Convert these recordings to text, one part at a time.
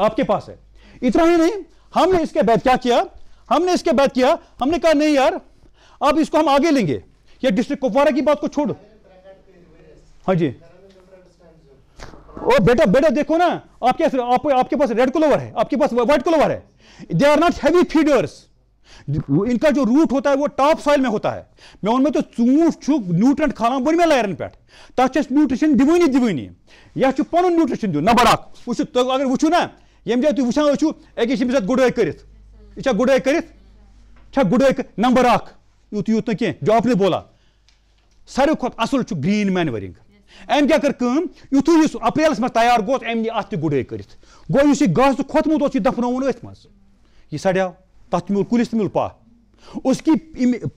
आपके पास है इतना ही नहीं हमने इसके बाद क्या किया हमने इसके बाद किया हमने कहा नहीं यार अब इसको हम आगे लेंगे या डिस्ट्रिक्ट कुपवारा की बात को छोड़ो हाँ जी ओ बेटा बेटा देखो ना आपके आप, आपके पास रेड कलोवर है आपके पास व्हाइट कलोवर है they are not heavy feeders इनका जो रूट होता है वो टॉप सॉइल में होता है मैं उनमें तो चूट छुक न्यूट्रंट खाना बन में लायरन पे तथा न्यूट्रिशन दिवनी दिवनी यह पुन न्यूट्रिशन दिन ना तो अगर वो ना ये जाए तुम वो अकिस गुडाई कर गुडाई कर गुडाई नंबर अख यूत यूत ना कह जो अपने बोला सारे खुद असल ग्रीन मैनवरिंग अम क्या कर यूथ इस अप्रैलस मे तैयार गो अम नि अत गुडाई कर गो इस गस खोतमुत यह दफन अथ मज यह सड़ो तथ मिल कुलिस मिल पा उसकी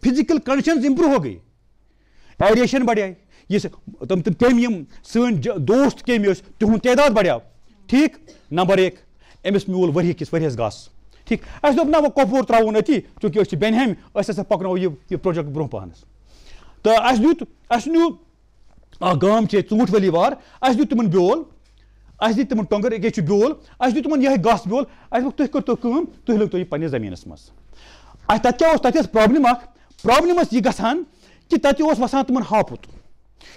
फिजिकल कंडीशन इम्प्रूव हो गई एरिएशन बढ़िया इस तम तम कम दोस्त कम तिहद तदाद बढ़िया ठीक नंबर एक أمِس میوٗل ؤری کِس ؤریَس گاسہٕ ٹھیٖک اَسہِ دوٚپ نہ وۄنۍ کۄپوور ترٛاوون أتی چوٗنٛکہِ أسۍ چھِ بٮ۪نہِ ہَمہِ أسۍ ہَسا پَکناوو یہِ یہِ پرٛوجَکٹ برونٛہہ پَہنَس تہٕ اَسہِ دیُت اَسہِ نیوٗ اَکھ گام چھِ ییٚتہِ ژوٗنٛٹھۍ ؤلی وار اَسہِ دیُت تِمَن بیول اَسہِ دِتۍ تِمَن ٹۄنٛگٕر أکے چھُ بیول اَسہِ دیُت تِمَن یِہوٚے گاسہٕ بیول اَسہِ دوٚپ تُہۍ کٔرۍتو کٲم تُہۍ لٲگۍتو یہِ پنٛنِس زٔمیٖنَس منٛز اَسہِ تَتہِ کیٛاہ اوس تَتہِ ٲس پرٛابلِم اَکھ پرٛابلِم ٲس یہِ گژھان کہِ تَتہِ اوس وَسان تِمَن ہاپُت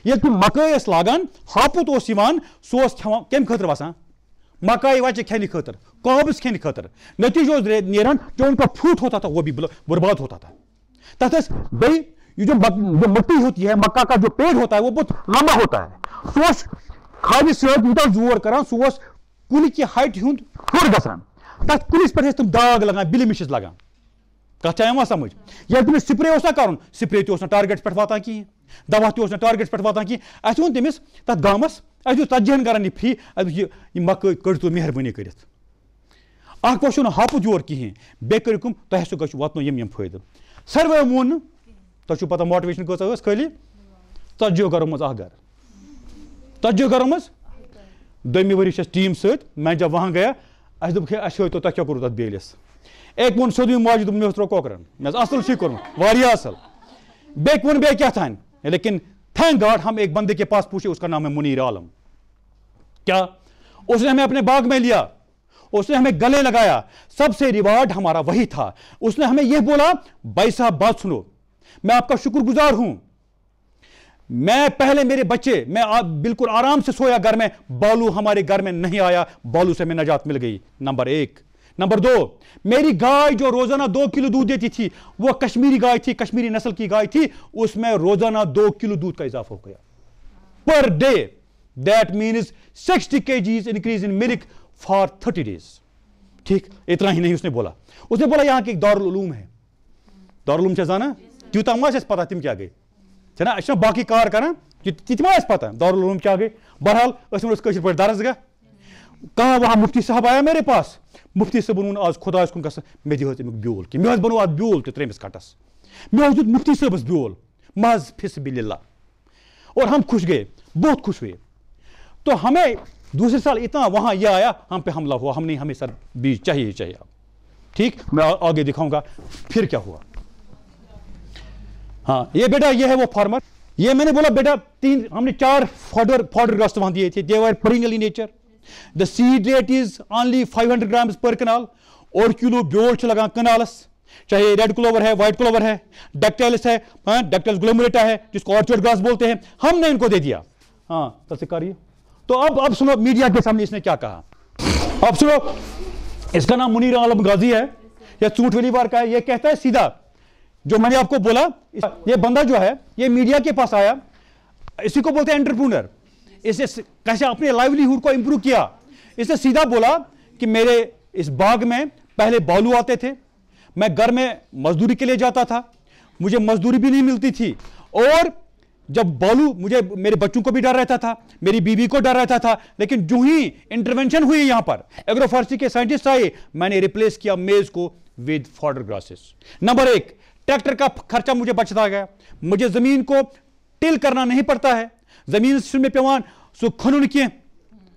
ییٚلہِ تِم مَکٲے ٲسۍ لاگان ہاپُت اوس یِوان سُہ اوس کھٮ۪وان کَمہِ خٲطرٕ وَسان मकाई वच खेने खतर कॉब्स खेने खतर नतीजो नेरान जो उनका फ्रूट होता था वो भी बर्बाद होता था तथस भाई ये जो जो मट्टी होती है मक्का का जो पेड़ होता है वो बहुत लंबा होता है सोस खाबि सत यूटा जोर कर सोस कुल कि हट हूं हुर ग तथ कुलिस पे तुम दाग लगान बिलिमिश लगान कथ आवा समझ ये तुम्हें स्प्रे उस कर स्प्रे तो टारगेट पे वा कह दवा तो टारगेट पे वा कह अस वो तमिस तथ गाम तजहन करान यह फ्री यह मकई कड़ तो मेहरबानी कर पो हापु जोर कहें बे तुम सो वो ये फायदे सर्वे मोन तुम पता मोटिवेशन कह खाली ژتجو गरों मज अर तजो गरों मज दमि वरी टीम सत मैजा वहाँ गया अब दोप अस तो तक तो क्या करू तथा बेलिस एक वो सोद माजि मे त्रो कोकरन मे असल असल बेक बे क्या थान लेकिन थैंक गॉड हम एक बंदे के पास पूछे उसका नाम है मुनीर आलम क्या उसने हमें अपने बाग में लिया उसने हमें गले लगाया सबसे रिवार्ड हमारा वही था उसने हमें यह बोला भाई साहब बात सुनो मैं आपका शुक्रगुजार हूं मैं पहले मेरे बच्चे मैं आप बिल्कुल आराम से सोया घर में बालू हमारे घर में नहीं आया बालू से हमें नजात मिल गई नंबर एक नंबर दो मेरी गाय जो रोजाना दो किलो दूध देती थी वो कश्मीरी गाय थी कश्मीरी नस्ल की गाय थी उसमें रोजाना दो किलो दूध का इजाफा हो गया per day that means sixty kgs increase in milk for thirty days ठीक इतना ही नहीं उसने बोला उसने बोला यहां की एक दारूम है दारूम जाना त्यूता मा पता तम क्या गई ना अच्छा, बाकी कार करान तित पता दारूम क्या गई बहरहाल पे कहाँ वहाँ मुफ्ती साहब आया मेरे पास मुफ्ती साहब वोन आज खुदा कुन गस मे दि अमुक ब्यूल कि मे बनो अत ब्यूल त्रेमिस कटस मे दुत मुफ्ती साहबस ब्यूल महज फिस बिल्ला और हम खुश गए बहुत खुश हुए तो हमें दूसरे साल इतना वहाँ यह आया हम पे हमला हुआ हमने हमें सर बीज चाहिए चाहिए ठीक मैं आगे दिखाऊंगा फिर क्या हुआ हाँ ये बेटा ये है वो फार्मर ये मैंने बोला बेटा तीन हमने चार फॉर्डर फॉर्डर ग्रस्त वहां दिए थे देवर वर nature the seed rate is only 500 grams per kanal और किलो ब्योट लगा कनालस चाहे रेड क्लोवर है व्हाइट क्लोवर है डकटेल्स है डकटेल्स ग्लोमरेटा है जिसको ऑर्चर्ड ग्रास बोलते हैं हमने इनको दे दिया हाँ तस्कारिए तो अब अब सुनो मीडिया के सामने इसने क्या कहा अब सुनो इसका नाम मुनीर आलम गाजी है या चूट वाली बार का है यह कहता है सीधा जो मैंने आपको बोला ये बंदा जो है ये मीडिया के पास आया इसी को बोलते हैं एंटरप्रूनर इसने कैसे अपने लाइवलीहुड को इंप्रूव किया इसने सीधा बोला कि मेरे इस बाग में पहले बालू आते थे मैं घर में मजदूरी के लिए जाता था मुझे मजदूरी भी नहीं मिलती थी और जब बालू मुझे मेरे बच्चों को भी डर रहता था मेरी बीवी को डर रहता था लेकिन जो ही इंटरवेंशन हुई यहां पर एग्रोफॉरेस्ट्री के साइंटिस्ट आए मैंने रिप्लेस किया मेज को विद फॉर्डर ग्रासेस नंबर एक ट्रैक्टर का खर्चा मुझे बचता गया मुझे जमीन को टिल करना नहीं पड़ता है ज़मीन में पेवान सो खनन के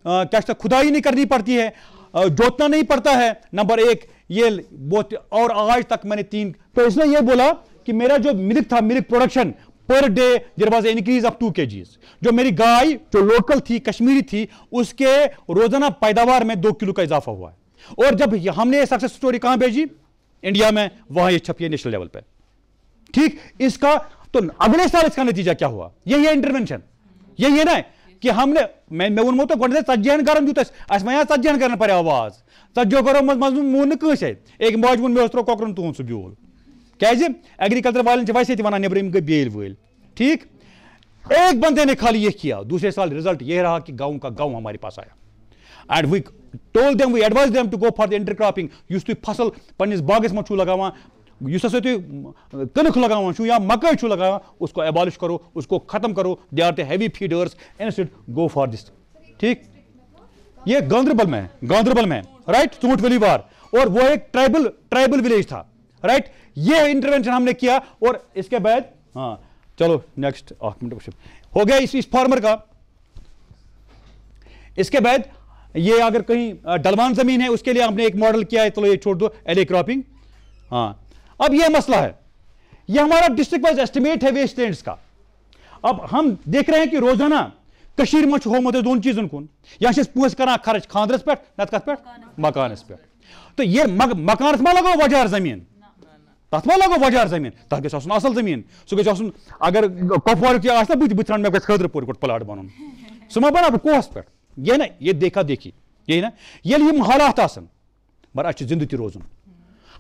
क्या खुदाई नहीं करनी पड़ती है जोतना नहीं पड़ता है नंबर एक ये बहुत और आज तक मैंने तीन तो इसने ये बोला कि मेरा जो मिल्क था milk production per day there was increase of two के जो मेरी गाय जो लोकल थी कश्मीरी थी उसके रोजाना पैदावार में दो किलो का इजाफा हुआ है और जब हमने सक्सेस स्टोरी कहां भेजी इंडिया में वहां ये छपी है नेशनल लेवल पर ठीक इसका तो अगले साल इसका नतीजा क्या हुआ यही है इंटरवेंशन यही है ना कि हमने मैं मैं वोनमो तो गोटे ژتجی गरम दित मैं ژتجی गरन पे आवाज ژتجो गरो मज मून कंस एक माज वो मे त्रो कोकरन तुन सह बोल क्या एग्रीकल्चर वाले वैसे तक वन नबर गई बेल वल ठीक एक बंदे ने खाली ये किया दूसरे साल रिजल्ट ये रहा कि गाँव का गाँव हमारे पास आया and we told them we advice them to go for the intercropping यु तुम फसल पन्नस बागस मू लगान इस कनक लगान या मकई लगा उसको एबॉलिश करो उसको ख़त्म करो they are the heavy feeders and go for this ठीक ये गांधरबल में गांधरबल में राइट चूंट बार और वो एक ट्राइबल ट्राइबल विलेज था राइट ये इंटरवेंशन हमने किया और इसके बाद हाँ चलो नेक्स्ट आठ मिनट क्वेश्चन हो गया इस, इस फार्मर का इसके बाद ये अगर कहीं डलवान जमीन है उसके लिए हमने एक मॉडल किया है चलो तो ये छोड़ दो एले क्रॉपिंग हाँ अब यह मसला है यह हमारा डिस्ट्रिक्ट वाइज एस्टिमेट है वेस्ट लैंड का अब हम देख रहे हैं कि रोजाना कशीर मं होमुत दोन चीजन कुन या पुस कर खर्च खानदरस पे नत पे मकानस पे तो ये मग मकान मा लगो वजार जमीन तथ मा लगो वजार जमीन तथ गु असल जमीन सह गु अगर कपवार बह बह मे ग खदर पुर प्लाट बन सह मा बना बह पे ये ना ये देखा देखी ये ना ये हालात आसन मगर अच्छे जिंद त रोजन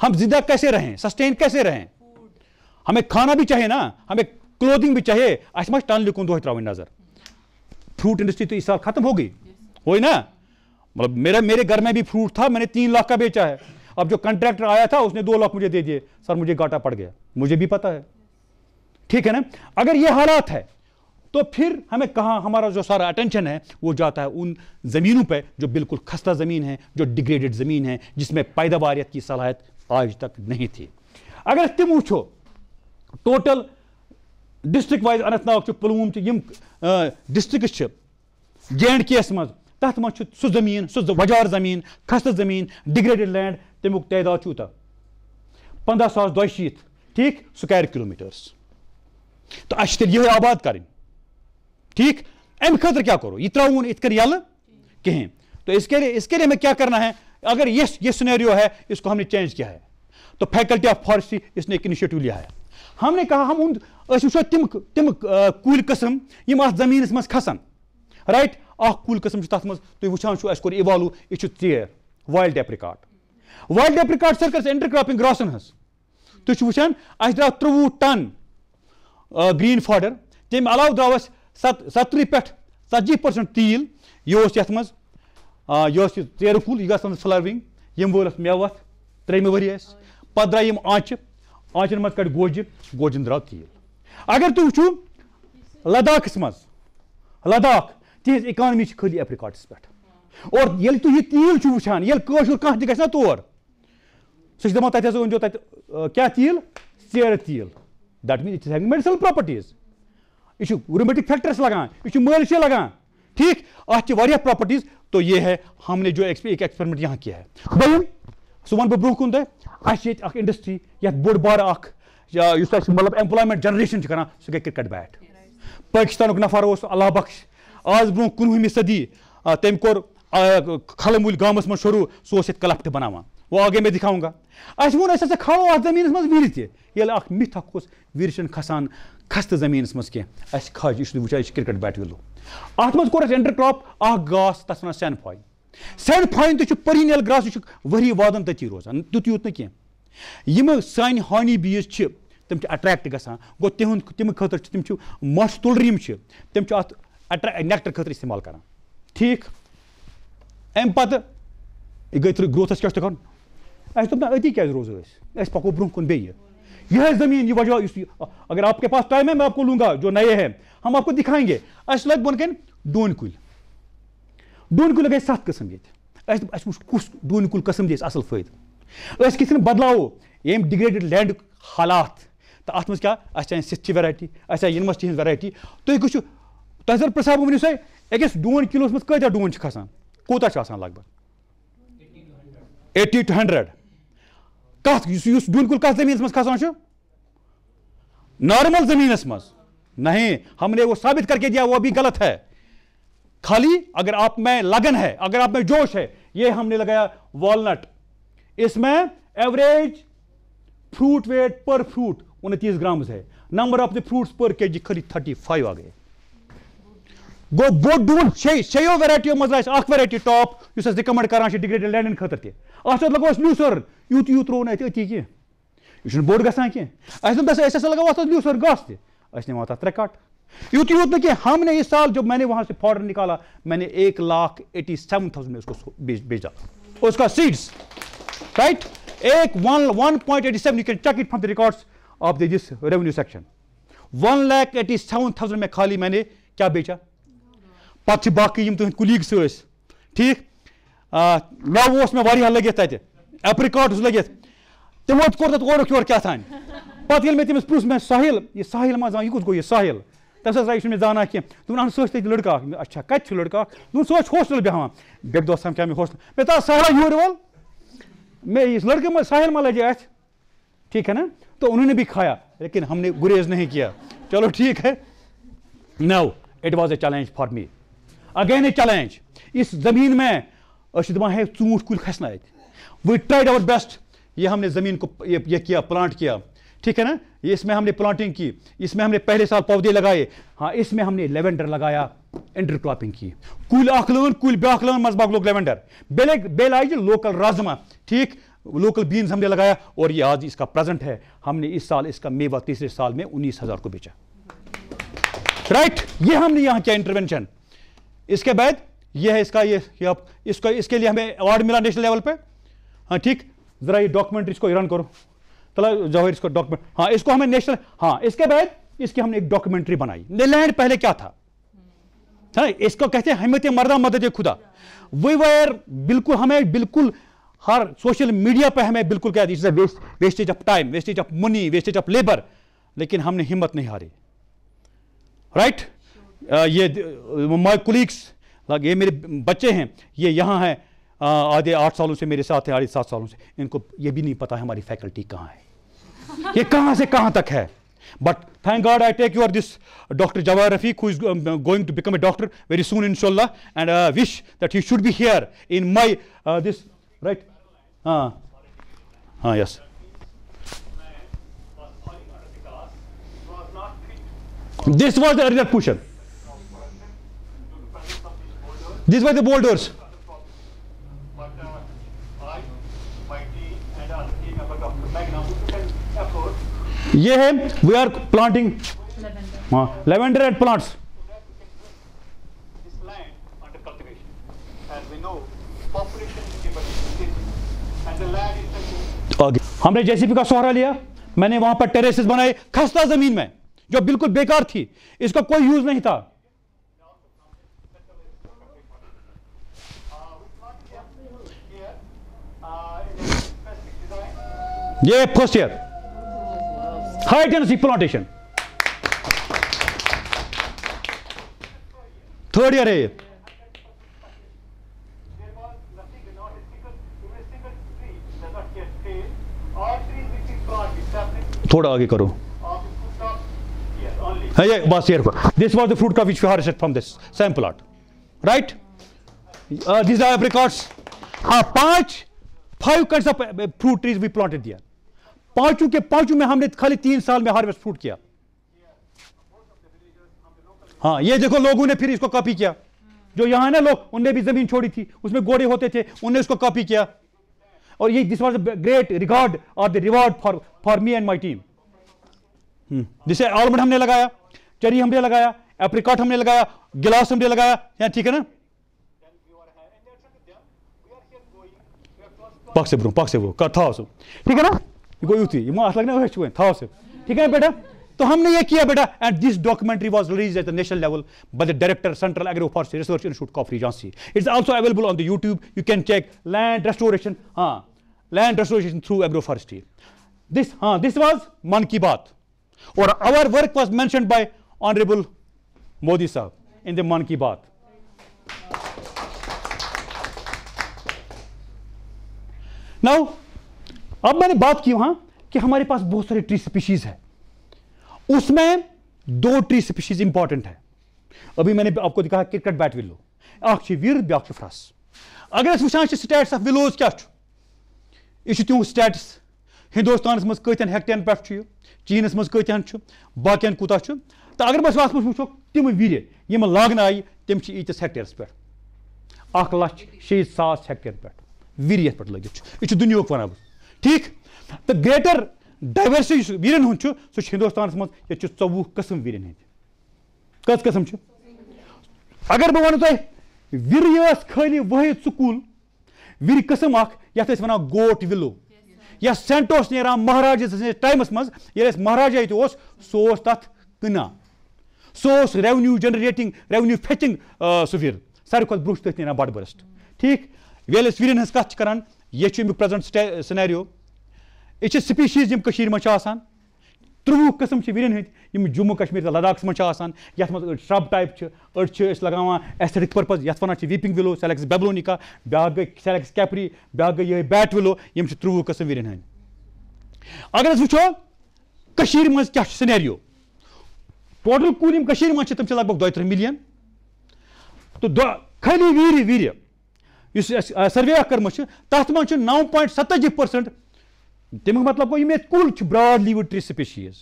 हम जिंदा कैसे रहें सस्टेन कैसे रहें हमें खाना भी चाहिए ना हमें क्लोथिंग भी चाहिए अस मा टन लिखुन दोह त्रा नजर फ्रूट इंडस्ट्री तो इस साल खत्म हो गई हो ना मतलब मेरा मेरे घर में भी फ्रूट था मैंने तीन लाख का बेचा है अब जो कंट्रैक्टर आया था उसने दो लाख मुझे दे दिए सर मुझे घाटा पड़ गया मुझे भी पता है ठीक है ना अगर ये हालात है तो फिर हमें कहाँ हमारा जो सारा अटेंशन है वो जाता है उन ज़मीनों पर जो बिल्कुल खस्ता ज़मीन है जो डिग्रेडेड ज़मीन है जिसमें पैदावारियत की सलाहत आज तक नहीं थी अगर तुम वो टोटल डिस्ट्रिक वाइज नाग पुलवूम डिस्ट्रिक्स जे एंड के मज तथ मह सह जमीन वजार जमीन खस्त जमीन डिग्रेडेड लैंड तमुक तैदा यूत पंद सा दशीत ठीक सह किलोमीटर्स तो अस ये आबाद कर ठीक अम खतर करो यह त्रोन इत कर यल कहें तो इस करे, इस करे हमें क्या करना है अगर ये ये सिनेरियो है इसको हमने चेंज किया है तो फैकल्टी ऑफ फॉरेस्ट्री इसने एक इनिशिएटिव लिया है हमने कहा हम उन वो तम तिम कूल कसम यम अत जमीन मं खसन राइट अख कूल कसम तथ मज तुम वो अर इवालू यह चेर wild apricot wild apricot sir कर इंटरक्रॉपिंग ग्रासन हज तुम वुचान अव त्रवु टन ग्रीन फॉडर तमें अलाव द्राव सत सत्तर पे ژतजि पर्सेंट तील यह मज यह टेर कुल यह गन फ्लवरिंग यम मे अत त्रेमे वरी पे द्राय आँच आँचन मज कट गोजि गोजन द्राव तील अगर तुम वो लदाखस मज लदाख तिज इकानमी खाली एप्रिकाट्स पे और ये तुम यह तील वान ये कह गा तौर सह दपान तथा अनो तथ क्या तील चेर तील that mean it having medicinal properties यह रोमेटिक फैक्टर्स लगान यह मलशे लगान ठीक अत प्रॉपर्टीज तो ये है हमने जो एक एक्सपेरिमेंट यहाँ किया है दूम सो वन बह ब्रोह कुन तह इंडस्ट्री ये बोर्ड बार मतलब एम्प्लॉयमेंट जनरेशन कर सह क्रिकेट बैट पाकिस्तान नफर उस अल्लाह बख्श आज ब्रो कह सदी तम कौर खलमूल गामस मज शुरू सो कलफ्ट बनाना वो आगे मैं दिखाऊंगा अस वो अस खाओ अ जमीन मज वर ये मिथ अख वीर खसान खस्त जमीन मज कह खाज इस यह क्रिकेट बैट विलो अत मज कोर इंटर क्रॉप गास तस one sainfoin sainfoin तो परीन यल ग्रास वरी वादन तथी रोजान तुत यूत कम सान हानी बीज तम अट्रैक्ट ग गो तिहद तम खुद तम मश तुलरिम तम अत नेक्टर खतर इस्तेमाल कर ठीक अम पत् गई ग्रोथस क्या कर दोप ना अति क्या रोजो पको ब्रोह कुन बे यह जमीन ये वजह अगर आपके पास टाइम है मैं आपको लूंगा जो नए हैं हम आपको दिखाएंगे अस लग बन डोन कुल डोन कुल गए सत कस्म ये कुछ डोन कुल कस्म दिए असल फायदे कित बदलो ये डिग्रेडेड लैंड हालात तो अत मज क्या अच्छा सिथ वैरायटी अच्छा यूनिवर्सिटी हज वैरायटी तुम कुछ तुम जर प्रसाब वन सा अकिस डोन किलोस मज कह डोन खसान कूत लगभग एटी टू हंड्रेड कत बिल्कुल कस जमीन मज खसान नॉर्मल जमीन मज नहीं हमने वो साबित करके दिया वो अभी गलत है खाली अगर आप में लगन है अगर आप में जोश है ये हमने लगाया वॉलनट इसमें एवरेज फ्रूट वेट पर फ्रूट उनतीस ग्राम है नंबर ऑफ द फ्रूट्स पर के जी खाली थर्टी फाइव आ गए गो गो डून शे शेयो वैरायटी मज वैरायटी टॉप इस रिकमेंड कर डिग्रेडेड लैंडन खर अच्छा लगो न्यूसर यूत यूत रोन अत कह बोर्ड गो न्यूसर गस तिवान तथा त्रे कट यूत यूत ना हमने इस साल जब मैंने वहां से फॉर्डर निकाला मैंने एक लाख एटी सेवन थाउजेंड उसको भेजा उसका सीड्स राइट एक one one point eighty seven you can check it from the records of this revenue section one lakh eighty seven thousand में खाली मैंने क्या बेचा पे बाकी तुहद कुलीग्स ठीक मे वो मे वह लगित एप्रिकाट एप्रिकॉट्स लगित तमो कोर तक ओरक योर क्या थान पे मे तेज पुछ मे साहिल यह साहिल मा जान यह कुछ गो यह साहिल तमस हस यह जाना कह दिन अहन सह लड़का अच्छा कत लड़का दिन सह होस्टल बेहान बेक दह समझा मे होस्टल मे ता सहल यूर वोल मे इस लड़के में साहिल मा लगे अथ ठीक है ना तो उन्होंने भी खाया लेकिन हमने गुरेज नहीं किया चलो ठीक है no it was a challenge for me again a challenge इस ज़मीन में अशदमा है चूट कुल खसना वी ट्राइड आवर बेस्ट ये हमने ज़मीन को ये, ये किया प्लांट किया ठीक है ना ये इसमें हमने प्लांटिंग की इसमें हमने पहले साल पौधे लगाए हाँ इसमें हमने लेवेंडर लगाया इंटरक्रॉपिंग की कुल अख लोन कुल ब्याख लोन मज लोग लेवेंडर बेले बेल आई लोकल राजमा ठीक लोकल बीन्स हमने लगाया और ये आज इसका प्रेजेंट है हमने इस साल इसका मेवा तीसरे साल में उन्नीस हजार को बेचा राइट right? ये हमने यहाँ किया इंटरवेंशन इसके बाद यह है इसका ये, ये इसको इसके लिए हमें अवार्ड मिला नेशनल लेवल पे हाँ ठीक ज़रा ये डॉक्यूमेंट इसको रन करो चला जवाहर इसको डॉक्यूमेंट हाँ इसको हमें नेशनल हाँ इसके बाद इसकी हमने एक डॉक्यूमेंट्री बनाई नीलैंड पहले क्या था था इसको कहते हैं हमें मरदा मदद खुदा वी वायर बिल्कुल हमें बिल्कुल हर सोशल मीडिया पर हमें बिल्कुल क्या दिया waste, wastage of time wastage of money wastage of labour लेकिन हमने हिम्मत नहीं हारी राइट right? ये माई कुलीग्स ये मेरे बच्चे हैं ये यहाँ हैं आधे आठ सालों से मेरे साथ हैं आधे सात सालों से इनको ये भी नहीं पता है हमारी फैकल्टी कहाँ है ये कहाँ से कहाँ तक है but thank God I take your this doctor Jawahar Rafiq who is going to become a doctor very soon इनशाला and I wish that he should be here in my this right हाँ हाँ yes this was the question These were the boulders. ये है we are planting lavender and plants हमने JCB का सहारा लिया मैंने वहां पर टेरेसेस बनाए खस्ता जमीन में जो बिल्कुल बेकार थी इसका कोई यूज नहीं था ये first year high intensity plantation third year है ये थोड़ा आगे करो हाँ, ये बस year this was the fruit का which we from this same plot right this are apricots पांच five kind of fruit trees we planted there पांचों के पांचों में हमने खाली तीन साल में हार्वेस्ट फ्रूट किया हाँ ये देखो लोगों ने फिर इसको कॉपी किया जो यहां ना लोग उनने भी जमीन छोड़ी थी उसमें गोरे होते थे उनने उसको कॉपी किया और ये दिस वॉज ग्रेट रिगार्ड और the reward for for me and my team जिसे आलमंड हमने लगाया चरी हमने लगाया एप्रिकॉट हमने लगाया गिलास हमने लगाया यहां ठीक है ना पक्ष से ब्रो पक्ष से ब्रो कथा ठीक है ना यह गो युति यमो अत लगना वे थो ठीक है बेटा तो हमने ये किया बेटा and this documentary was release at the national level by the director central agro forestry research institute of रीजांसी it's also available on the YouTube you can check land restoration हाँ land restoration through agro forestry this हाँ this was Mann ki Baat और our work was mention by honourable Modi साहब in the मन की बात now अब मैंने बात की वहां कि हमारे पास बहुत सारी ट्री स्पीशीज है उसमें दो ट्री स्पीशीज इंपॉर्टेंट है अभी मैंने आपको दिखा क्रिकेट बैट विलो वीर फ्रास अगर स्टेट्स ऑफ विलोज क्या यह तिहु स्टेट्स हिंदुस्तान मज कन हेक्टेन पे चीन मज कन बाकियन कूत तो अगर बस वास वो तिम वीर यम लागन आई तम ईतस हेक्टेरस पे लक्ष शेत सास हेक्टेयर पे वीर पे लगे यह दुनिया वन ठीक तो ग्रेटर डाइवर्सिटी वीरन हूँ सह हिंदुस्तान मन ये चौवह कस्म वीरन हंद कस कस्म अगर बहु वो तुम वर खाली वह सकूल वीर कस्म अख तो वन गोट विलो या सेंट ना महाराजा टाइमस मज महाराजा ये सो तथ कना so revenue generating revenue fetching सफिर सारे खुद ब्रोह तो ना बड़ बस्ट ठीक वेल वीर हज कत ये अमिक प्रजेंट सिनेरियो यह स्पीशीज यम मन त्रुवह कस्म वन हम जम्मू कश्मीर तो लद्दाख मन ये मे श्रब टाइप अड़ लगान एस्थेटिक पर्पज ये one weeping willow salix babylonica ब्या गई सेलेक्स कैपरी ब्या गई ये बैट विलो यम त्रुवह कस्म वन हंद अगर वो कशीर मज क्या सिनेरियो टोटल कुल कशीर मज तम लगभग दोय मिलियन तो खाली वीर वीर इस सर्वे कर्म तथ मज नौ पॉइंट सत्जी पर्सेंट तमिक मतलब गोम कुल broad leaved tree species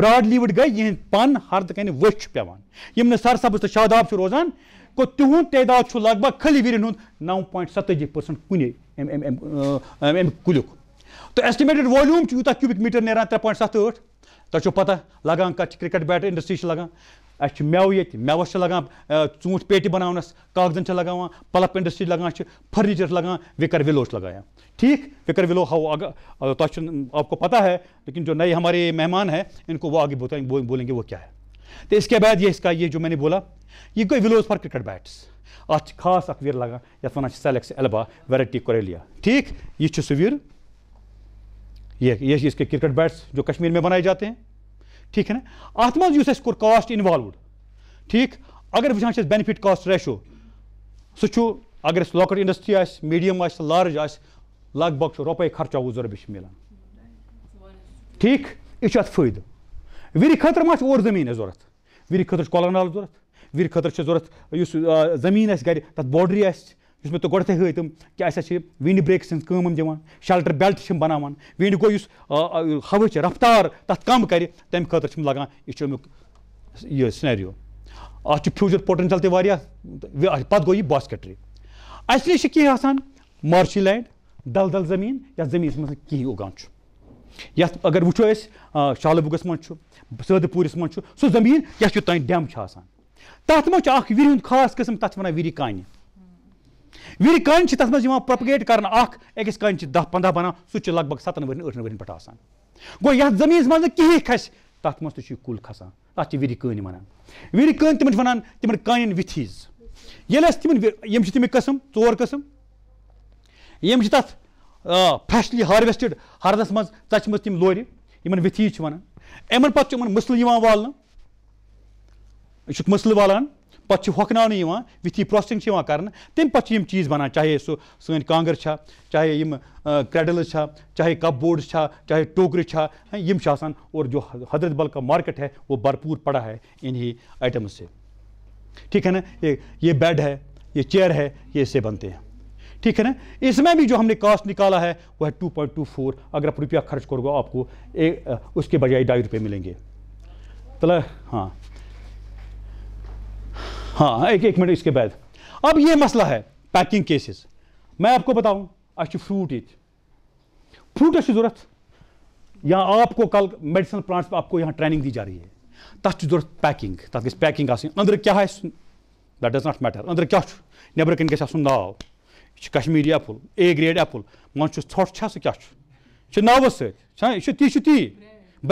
broad leaved गई यह पन हरद कन वछ पेवान सरसब्ज तो शादाब रोजान गो तिहद तदाद लग भग खली वन हूं नौ पॉइंट सत्जी पर्सेंट कम कुल तो एस्टिमेटेड वॉल्यूम यूत क्यूबिक मीटर नान त्रे पॉइंट सत्त ठ तो पता लगान कत क्रिकेट बैट इंडस्ट्री लगान अच्छे मेव ये मेवस लगान चूंट पेटि बनानस कागजन लगान पलप इंडस्ट्री लगान फर्नीचर लगान विकर विलो लगाया ठीक विकर विलो हाउ अगर तो आपको पता है लेकिन जो नए हमारे मेहमान हैं इनको वो आगे बताएंगे बोलेंगे वो क्या है तो इसके बाद ये इसका ये जो मैंने बोला ये गई विलोज फॉर क्रिकेट बैट्स अत खास अख वीर ये वन सेलेक्स एल्बा वेराइटी कोरेलिया ठीक ये सह ये ये इसके क्रिकेट बैट्स जो कश्मीर में बनाए जाते हैं ठीक है ना अत मज यस कॉस्ट इन्वॉल्वड ठीक अगर वह बेनिफिट कॉस्ट रेशो सह अगर लॉकट इंडस्ट्री आ मीडियम आ लार्ज आ लग भग रोपे खर्चा वो रपये मिलान ठीक यह फायद वरी खतर मा और जमीन जरूरत वरी खतर कॉलनाल जरूरत वरी खतर जरूरत जमीन गर तथा बॉर्डरी आ मे तो गोडे हम तुम कि विंड ब्रेक सम दिवान शल्टर बेल्ट बना विंड गो इस हवा रफ्तार तथा कम कर तमें खुद लगान यह सनैरियो अच्छे फ्यूचर पोटेंशल तरह पत् गई बास्केट ट्री नीचे कह मार्शी लैंड दल दल जमीन या जमीन मे कह उगान अगर वो शाल बुगस मोदपूरस मो जमीन या तुम डैम तथा मह खास कस्म तथा वन वि कानि वर कन तथा मज प्रोपगेट कर अकिस कन दह पंद बनान सह लग भग सतन वर ٲٹھن वर पे आसान गो ये जमीन मज कहीं खस तथ मज तुल खसान तथा वर कन वन वर कन तम वन तम कान विथीज ये तम यम तम कसम चोर कसम तथ फ्रेशली हार्वेस्टेड हरदस मज च तम लोर इन विथीज वन पे मसल वाल मसल वालान पे होकान विथ यह प्रोसेसिंग कर तम पे चीज़ बनान चाहे सो सी कांगर चाहे यम क्रेडल्स चाहे कप बोर्ड्स चाहे टोकर हाँ, और जो हजरत बल का मार्केट है वो भरपूर पड़ा है इन्हीं आइटम्स से ठीक है ना ये ये बेड है ये चेयर है ये इससे बनते हैं ठीक है ना इसमें भी जो हमने कॉस्ट निकाला है वह है फोर अगर आप रुपया खर्च करोगे आपको ए, उसके बजाय ढाई रुपये मिलेंगे तला हाँ हाँ एक एक मिनट इसके बाद अब ये मसला है पैकिंग केसेस मैं आपको बताऊं अच्छी फ्रूट इत फ्रूट अच्छी जरूरत यहाँ आपको कल मेडिसिन प्लांट्स पर आपको यहाँ ट्रेनिंग दी जा रही है तथा जरूरत पैकिंग तथा गई पैकिंग अंदर क्या है दैट डज नॉट मैटर अंदर क्या नबर कन गु नाव यह Kashmiri apple A grade apple मन छा सह क्या नाव सी ती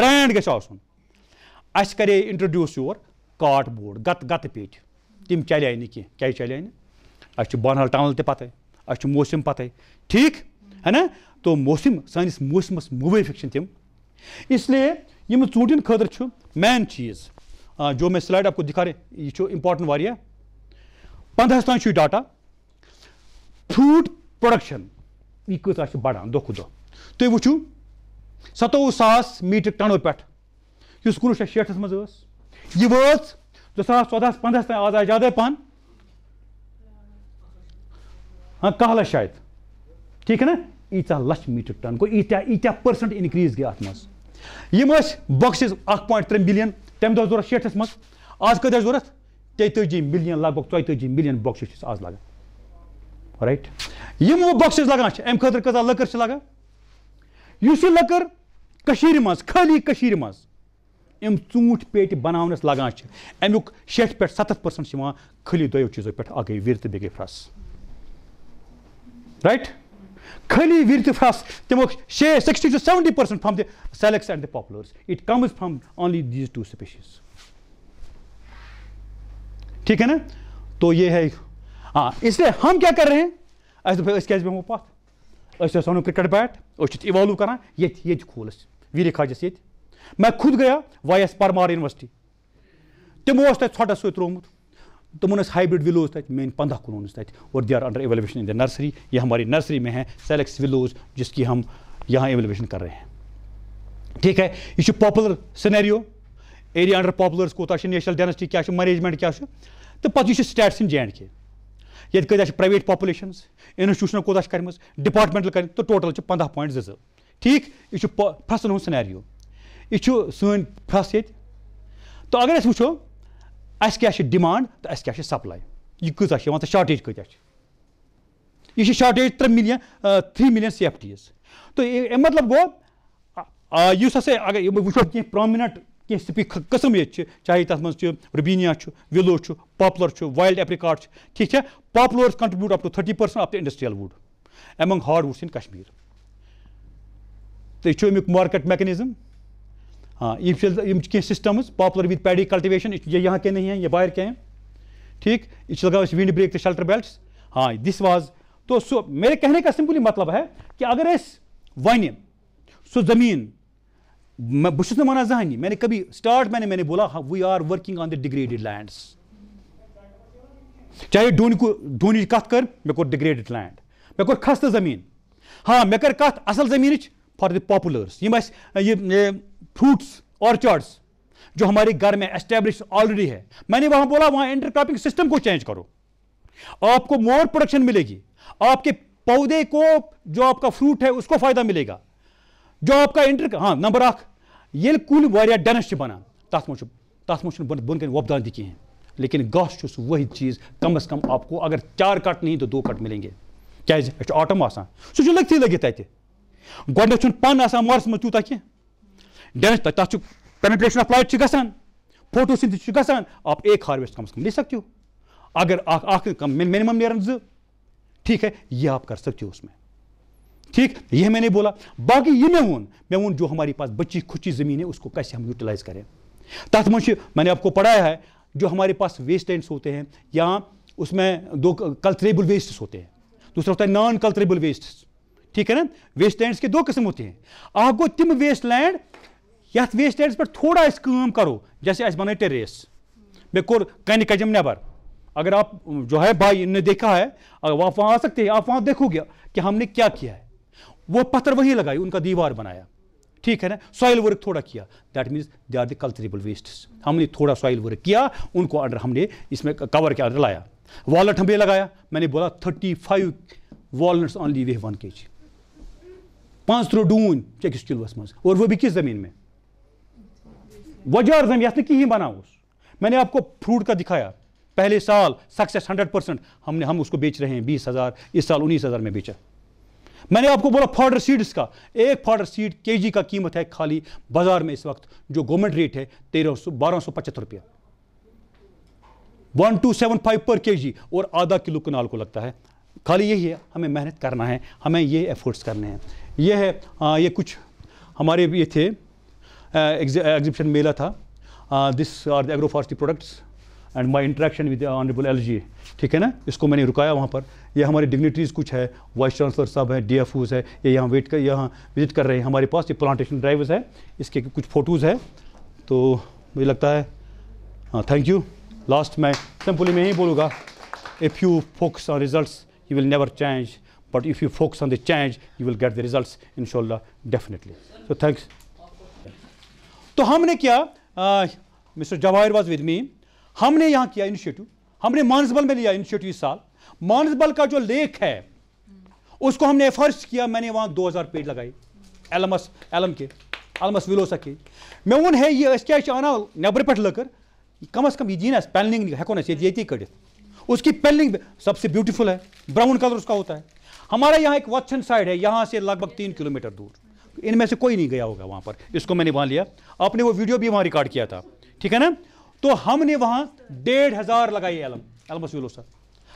ब्रांड गुन अस करे इंट्रोड्यूस योर काट बोर्ड गत गत पेटी تِم چَلے نہٕ کینٛہہ کیٛازِ چَلے نہٕ اَسہِ چھُ بانہال ٹاوُن تہِ پَتَے اَسہِ چھُ موسِم پَتَے ٹھیٖک ہے نا تو موسِم سٲنِس موسمَس مُوٲفِق چھِنہٕ تِم اِسلیے یِم ژوٗنٛٹھٮ۪ن خٲطرٕ چھُ مین چیٖز جو مےٚ سٕلایڈ آپ کو دِکھا رہے یہِ چھُ اِمپاٹَنٹ واریاہ پنٛدہَس تانۍ چھُ یہِ ڈاٹا فرٛوٗٹ پرٛوڈَکشَن یہِ کۭژاہ چھِ بَڑان دۄہ کھۄتہٕ دۄہ تُہۍ وٕچھِو سَتووُہ ساس میٖٹرِک ٹَنو پٮ۪ٹھ یُس کُنوُہ شیٚتھ شیٹھَس منٛز ٲس یہِ وٲژ دو ساس ژۄدہَس پنٛدہَس تانۍ آز آے زیادَے پَہَن ہاں کاہ لَچھ شاید ٹھیٖک نا ییٖژاہ لَچھ میٖٹرِک ٹَن گوٚو ییٖتیٛاہ ییٖتیٛاہ پٔرسَنٛٹ اِنکرٛیٖز گٔے اَتھ منٛز یِم ٲسۍ بۄکسِز اَکھ پویِنٛٹ ترٛےٚ بِلین تَمہِ دۄہ ضوٚرَتھ شیٹھَس منٛز آز کۭتیٛاہ چھِ ضوٚرَتھ تیتٲجی مِلیَن لگ بگ ژۄیتٲجی مِلیَن بۄکسِز چھِ آز لَگان رایٹ یِم وۄنۍ بۄکسِز لَگان چھِ اَمہِ خٲطرٕ کۭژاہ لٔکٕر چھِ لَگان یُس یہِ لٔکٕر کٔشیٖرِ منٛز خٲلی کٔشیٖرِ منٛز इम चूंठ पेट बनावनस लगान अमुक शेठ पे सत्त पर्सेंट खली दो चीजों पे गई वर तो गई फ्रस राइट खली वर तो फ्रस तम शे sixty two seventy percent from the salix and the poplars it comes from only these two species ठीक है ना तो ये है हाँ इसलिए हम क्या कर रहे हैं अस क्या बेहो पथ अस क्रिकेट बैट अच्छे इवॉल्व करान ये खोल अस वी रिखाजस ये मैं खुद गया वाई एस परमार यूनिवर्सिटी तमो सो सोमुत तमन हाइब्रिड विलोज तक मे पंद कुलून तक और they are under evaluation in the nursery ये हमारी नर्सरी में है सेलेक्स विलोज जिसकी हम यहाँ एवेलुएशन कर रहे हैं ठीक है यह poplar scenario area under poplars कोता नेशनल डेंसिटी क्या मैनेजमेंट क्या तो पत् स्टेट्स इन जे एंड के ये कत प्राइवेट पॉपुलेशन इंस्टिट्यूशन कोत कर डिपार्टमेंटल कर तो टोटल पंद पॉइंट जो ठीक यह फसन हूँ सिनेरियो यह सन फ्रस ये तो अगर अस वो अस क्या डिमांड तो अस क्या सप्लाई यह कह वन शार्टेज कत यह शार्टेज त्रे million three million C F Ts तो मतलब गो इस अगर वो कह प्रोमिनट कह कस्म ये चाहे तथा मज robinia willow poplar wild apricot ठीक है poplar contribute up to thirty percent up the industrial wood among hard woods in Kashmir तो यह मार्केट मेकनिज़म कह systems poplar with paddy cultivation ये यहाँ के नहीं हैं ये बाहर के हैं ठीक इस लगा विंड ब्रेक तो शेल्टर बेल्ट हाँ दिस वाज तो सो मेरे कहने का सिंपली मतलब है कि अगर इस वन सो जमीन मैं बुश ना माना जहानी मैंने कभी स्टार्ट मैंने मैंने बोला we are working on the degraded lands चाहे डोनी को डोनी कथ कर मे कोर डिग्रेडेड लैंड मे कस्त खस्त जमीन हाँ मे कर कथ असल जमीन for the poplars fruits orchards जो हमारे घर में एस्टेब्लिश ऑलरेडी है मैंने वहां बोला वहां इंटरक्रॉपिंग सिस्टम को चेंज करो आपको मोर प्रोडक्शन मिलेगी आपके पौधे को जो आपका फ्रूट है उसको फायदा मिलेगा जो आपका इंटर हाँ नंबर अख ये कुल वारिया डेनस बनान तथ मज तथ मज बन कन कहें लेकिन गस वही चीज़ कम अज कम आपको अगर चार कट नहीं तो दो कट मिलेंगे क्या ऑटम अच्छा, आसान सह लगती लगे अत गोड पन आसान मरस मज तूत कह डेंस तक तक ऑफ लाइट ग फोटोसिंथसिस ग आप एक हारवेस्ट कम से कम ले सकते हो अगर आखिर मिनिमम नेरन जो ठीक है ये आप कर सकते हो उसमें ठीक यह मैंने बोला बाकी ये मैं वोन मैं वोन जो हमारे पास बची खुची ज़मीन है उसको कैसे हम यूटिलाइज करें तथ मे मैंने आपको पढ़ाया है जो हमारे पास वेस्ट लैंड्स होते हैं या उसमें दो कल्चरेबल वेस्ट्स होते हैं दूसरा होता है नॉन कल्चरेबल वेस्ट ठीक है ना वेस्ट लैंड के दो किस्म होते हैं आपको तिम वेस्ट लैंड यथ वेस्ट एंडस पे थोड़ा काम करो जैसे अस बनाए टेरेस मे कोर कन कजम नबर अगर आप जो है भाई ने देखा है अगर आप वहाँ आ सकते हैं आप वहाँ देखोगे कि हमने क्या किया है वो पत्थर वही लगाई उनका दीवार बनाया ठीक है ना सॉइल वर्क थोड़ा किया that means they are the culturable waste हमने थोड़ा सॉइल वर्क किया उनको अंडर हमने इसमें कवर के अंडर लाया वॉलट हमने लगाया मैंने बोला थर्टी फाइव वॉलट्स ऑनली वे वन के जी पाँच तरह डून चिलवस मज और वो भी किस ज़मीन में वजह जमी यानी कहीं उस मैंने आपको फ्रूट का दिखाया पहले साल सक्सेस हंड्रेड परसेंट हमने हम उसको बेच रहे हैं बीस हज़ार इस साल उन्नीस हज़ार में बेचा मैंने आपको बोला फॉडर सीड्स का एक फॉडर सीड जी का कीमत है खाली बाजार में इस वक्त जो गवर्नमेंट रेट है तेरह सौ बारह सौ पचहत्तर रुपया वन टू सेवन फाइव पर जी और आधा किलो कनाल को लगता है खाली यही है हमें मेहनत करना है हमें ये एफर्ट्स करने हैं ये है आ, ये कुछ हमारे ये थे एग्जिबिशन मेला था this are the agro forestry products and my interaction with honourable L G ठीक है ना इसको मैंने रुकाया वहाँ पर ये हमारे डिग्नेटरीज़ कुछ है वाइस चांसलर साहब हैं डी एफ ओज है ये यहाँ वेट कर यहाँ विजिट कर रहे हैं हमारे पास ये प्लांटेशन ड्राइवर्स है इसके कुछ फ़ोटोज़ है तो मुझे लगता है हाँ थैंक यू लास्ट मैं सिंपली मैं यही बोलूँगा if you focus on result you will never change but if you focus on the change you will get the result in definitely so thanks तो हमने क्या मिस्टर जवाहिर वाज विद मी हमने यहाँ किया इनिशिएटिव हमने मानसबल में लिया इनिशिएटिव इस साल मानसबल का जो लेख है उसको हमने एफर्स किया मैंने वहाँ 2000 पेज लगाई एलमस एलम के एलमस विलोसा के मैं वो है ये क्या आना नबर पे लकर कम अज कम ये जीना पेनलिंग हेको ये कड़ित उसकी पेनलिंग सबसे ब्यूटीफुल है ब्राउन कलर उसका होता है हमारा यहाँ एक वच्छन साइड है यहाँ से लगभग तीन किलोमीटर दूर इनमें से कोई नहीं गया होगा वहां पर इसको मैंने वहाँ लिया आपने वो वीडियो भी वहां रिकॉर्ड किया था ठीक है ना तो हमने वहां डेढ़ हज़ार लगाई एलम एलम रसूल सर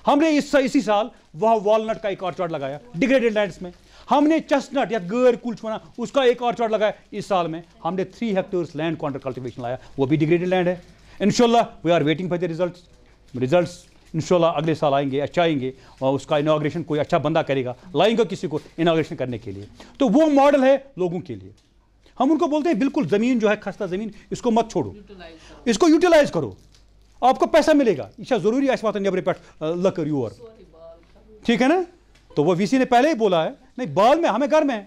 हमने इस इसी साल वहाँ वॉलनट का एक ऑर्चर्ड लगाया डिग्रेडेड लैंड में हमने चेस्टनट या गैर कुल्च बना उसका एक ऑर्चर्ड लगाया इस साल में हमने three hectares land contract cultivation लाया वो भी डिग्रेडेड लैंड है इनशाला we are waiting for the result result in अगले साल आएंगे अच्छा आएंगे और उसका इनाग्रेशन कोई अच्छा बंदा करेगा लाएंगे किसी को इनाग्रेशन करने के लिए तो वो मॉडल है लोगों के लिए हम उनको बोलते हैं बिल्कुल ज़मीन जो है खस्ता ज़मीन इसको मत छोड़ो इसको यूटिलाइज करो आपको पैसा मिलेगा यह ज़रूरी है बात नबरे पेट लकर यूर ठीक है ना तो वो वीसी ने पहले ही बोला है नहीं बाल में हमें घर में है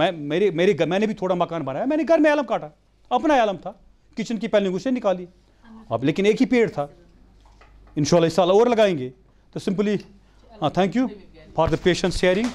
मैं मेरे मेरे मैंने भी थोड़ा मकान बनाया मैंने घर में आलम काटा अपना आलम था किचन की पहले घुसे निकाली अब लेकिन एक ही पेड़ था इन इस साल और लगाएंगे तो सिंपली हाँ thank you for the patience sharing